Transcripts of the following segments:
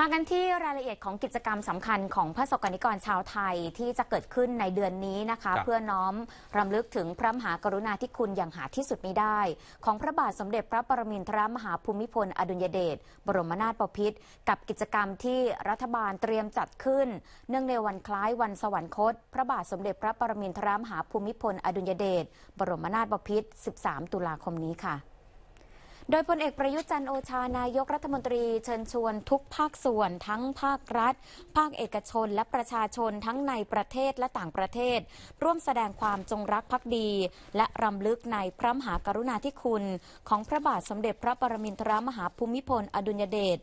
มากันที่รายละเอียดของกิจกรรมสำคัญของพระศกนิกรชาวไทยที่จะเกิดขึ้นในเดือนนี้นะคะ เพื่อน้อมรำลึกถึงพระมหากรุณาธิคุณอย่างหาที่สุดไม่ได้ ของพระบาทสมเด็จพระปรมินทรมหาภูมิพลอดุลยเดชบรมนาถบพิตรกับกิจกรรมที่รัฐบาลเตรียมจัดขึ้น เนื่องในวันคล้ายวันสวรรคต พระบาทสมเด็จพระปรมินทรมหาภูมิพลอดุลยเดชบรมนาถบพิตร13 ตุลาคมนี้ค่ะโดยพลเอกประยุจันโอชา นายกรัฐมนตรีเชิญชวนทุกภาคส่วนทั้งภาครัฐ ภาคเอกชนและประชาชนทั้งในประเทศและต่างประเทศ ร่วมแสดงความจงรักภักดี และรำลึกในพระมหากรุณาธิคุณ ของพระบาทสมเด็จพระปรมินทรมหาภูมิพล อดุลยเดช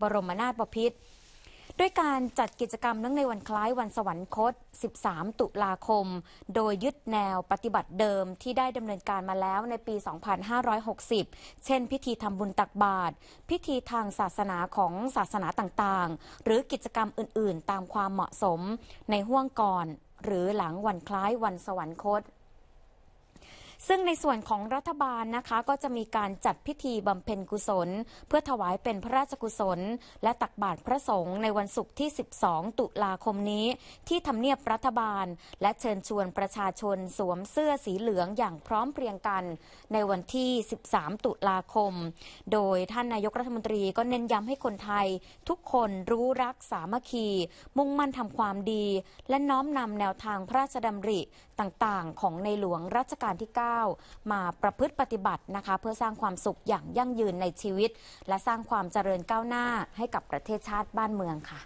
บรมนาถบพิตรด้วยการจัดกิจกรรมเนื่องในวันคล้ายวันสวรรคต 13 ตุลาคม โดยยึดแนวปฏิบัติเดิมที่ได้ดำเนินการมาแล้วในปี 2560 เช่นพิธีทำบุญตักบาตรพิธีทางศาสนาของศาสนาต่างๆ หรือกิจกรรมอื่นๆตามความเหมาะสมในห่วงก่อนหรือหลังวันคล้ายวันสวรรคตซึ่งในส่วนของรัฐบาลนะคะ ก็จะมีการจัดพิธีบำเพ็ญกุศล เพื่อถวายเป็นพระราชกุศล และตักบาตรพระสงฆ์ในวันศุกร์ที่ 12 ตุลาคมนี้ ที่ทำเนียบรัฐบาลและเชิญชวนประชาชนสวมเสื้อสีเหลืองอย่างพร้อมเพรียงกันในวันที่ 13 ตุลาคม โดยท่านนายกรัฐมนตรีก็เน้นย้ำให้คนไทย ทุกคนรู้รักสามัคคี มุ่งมั่นทำความดี และน้อมนำแนวทางพระราชดำริต่างๆ ของในหลวงรัชกาลที่ 9ามาประพฤติปฏิบัตินะคะ เพื่อสร้างความสุขอย่างยั่งยืนในชีวิต และสร้างความเจริญก้าวหน้าให้กับประเทศชาติบ้านเมืองค่ะ